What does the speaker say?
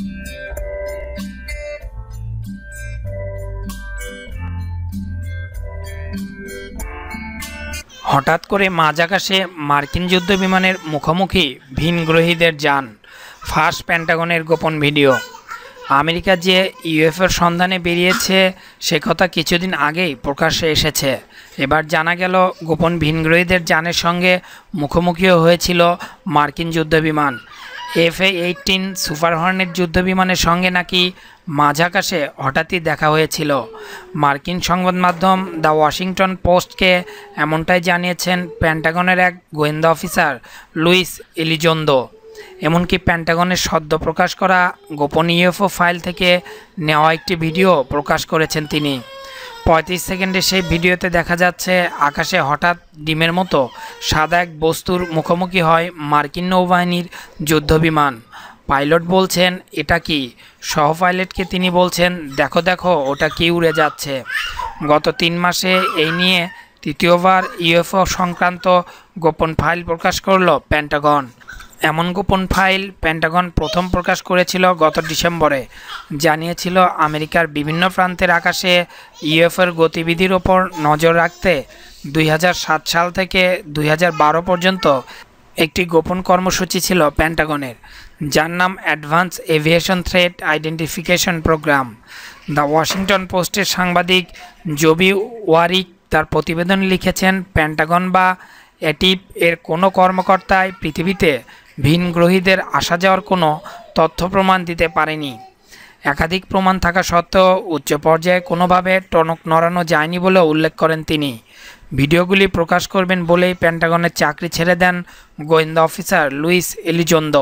হঠাৎ করে মাঝ আকাশে মার্কিন যুদ্ধ বিমানের মুখোমুখি ভিনগ্রহীদের যান ফার্স্ট প্যান্টাগনের গোপন ভিডিও আমেরিকা যে ইউএফের সন্ধানে বেরিয়েছে সে কথা কিছুদিন আগেই প্রকাশ্যে এসেছে এবার জানা গেল গোপন ভিনগ্রহীদের যানের সঙ্গে মুখোমুখিও হয়েছিল মার্কিন যুদ্ধ বিমান এফএ এইটিন সুপার হর্নেট যুদ্ধবিমানের সঙ্গে নাকি মাঝাকাশে হঠাৎই দেখা হয়েছিল মার্কিন সংবাদ মাধ্যম দ্য ওয়াশিংটন পোস্টকে এমনটাই জানিয়েছেন প্যান্টাগনের এক গোয়েন্দা অফিসার লুইস এলিজন্দ এমনকি প্যান্টাগনের সদ্য প্রকাশ করা গোপন ইউএফও ফাইল থেকে নেওয়া একটি ভিডিও প্রকাশ করেছেন তিনি পঁয়ত্রিশ সেকেন্ডে সেই ভিডিওতে দেখা যাচ্ছে আকাশে হঠাৎ ডিমের মতো সাদা এক বস্তুর মুখোমুখি হয় মার্কিন নৌবাহিনীর যুদ্ধবিমান পাইলট বলছেন এটা কি সহ পাইলটকে তিনি বলছেন দেখো দেখো ওটা কি উড়ে যাচ্ছে গত তিন মাসে এই নিয়ে তৃতীয়বার ইউএফও সংক্রান্ত গোপন ফাইল প্রকাশ করল প্যান্টাগন এমন গোপন ফাইল পেন্টাগন প্রথম প্রকাশ করেছিল গত ডিসেম্বরে জানিয়েছিল আমেরিকার বিভিন্ন প্রান্তের আকাশে ইউএফের গতিবিধির ওপর নজর রাখতে দুই সাল থেকে দুই পর্যন্ত একটি গোপন কর্মসূচি ছিল প্যান্টাগনের যার নাম advance aviation threat identification program the Washington পোস্টের সাংবাদিক জবি ওয়ারিক তার প্রতিবেদন লিখেছেন প্যান্টাগন বা এটিপ এর কোনো কর্মকর্তায় পৃথিবীতে ভিনগ্রহীদের আসা যাওয়ার কোনো তথ্য প্রমাণ দিতে পারেনি একাধিক প্রমাণ থাকা সত্ত্বেও উচ্চ পর্যায়ে কোনোভাবে টনক নড়ানো যায়নি বলে উল্লেখ করেন তিনি ভিডিওগুলি প্রকাশ করবেন বলেই প্যান্টাগনের চাকরি ছেড়ে দেন গোয়েন্দা অফিসার লুইস এলিজন্দ